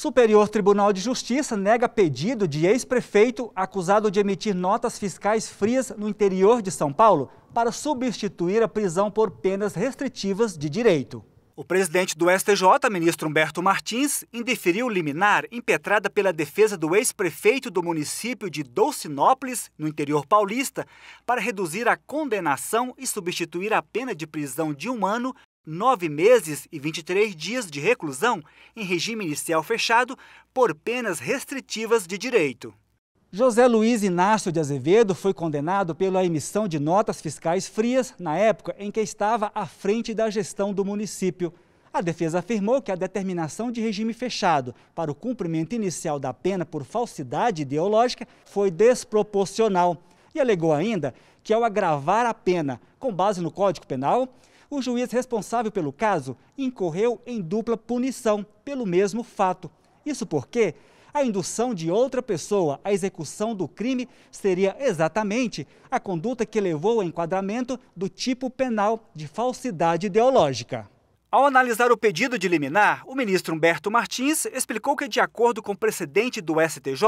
Superior Tribunal de Justiça nega pedido de ex-prefeito acusado de emitir notas fiscais frias no interior de São Paulo para substituir a prisão por penas restritivas de direito. O presidente do STJ, ministro Humberto Martins, indeferiu liminar impetrada pela defesa do ex-prefeito do município de Dolcinópolis, no interior paulista, para reduzir a condenação e substituir a pena de prisão de um ano nove meses e 23 dias de reclusão em regime inicial fechado por penas restritivas de direito. José Luiz Inácio de Azevedo foi condenado pela emissão de notas fiscais frias na época em que estava à frente da gestão do município. A defesa afirmou que a determinação de regime fechado para o cumprimento inicial da pena por falsidade ideológica foi desproporcional e alegou ainda que, ao agravar a pena com base no Código Penal, o juiz responsável pelo caso incorreu em dupla punição pelo mesmo fato. Isso porque a indução de outra pessoa à execução do crime seria exatamente a conduta que levou ao enquadramento do tipo penal de falsidade ideológica. Ao analisar o pedido de liminar, o ministro Humberto Martins explicou que, de acordo com o precedente do STJ,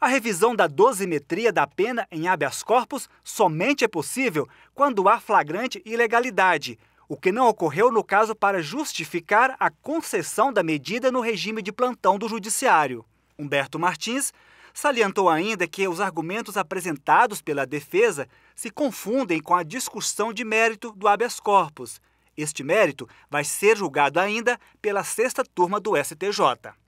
a revisão da dosimetria da pena em habeas corpus somente é possível quando há flagrante ilegalidade, o que não ocorreu no caso para justificar a concessão da medida no regime de plantão do Judiciário. Humberto Martins salientou ainda que os argumentos apresentados pela defesa se confundem com a discussão de mérito do habeas corpus este mérito vai ser julgado ainda pela sexta turma do STJ.